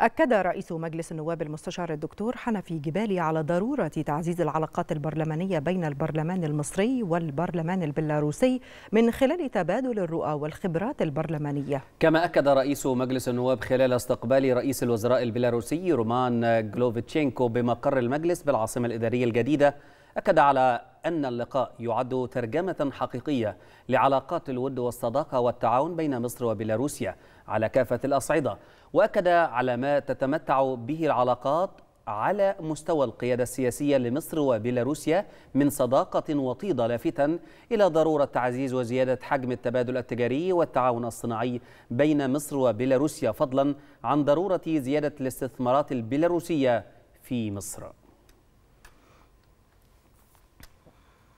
أكد رئيس مجلس النواب المستشار الدكتور حنفي جبالي على ضرورة تعزيز العلاقات البرلمانية بين البرلمان المصري والبرلمان البيلاروسي من خلال تبادل الرؤى والخبرات البرلمانية كما أكد رئيس مجلس النواب خلال استقبال رئيس الوزراء البيلاروسي رومان جلوفيتشينكو بمقر المجلس بالعاصمة الإدارية الجديدة أكد على أن اللقاء يعد ترجمة حقيقية لعلاقات الود والصداقة والتعاون بين مصر وبيلاروسيا على كافة الأصعدة وأكد على ما تتمتع به العلاقات على مستوى القيادة السياسية لمصر وبيلاروسيا من صداقة وطيدة لافتا إلى ضرورة تعزيز وزيادة حجم التبادل التجاري والتعاون الصناعي بين مصر وبيلاروسيا فضلا عن ضرورة زيادة الاستثمارات البيلاروسية في مصر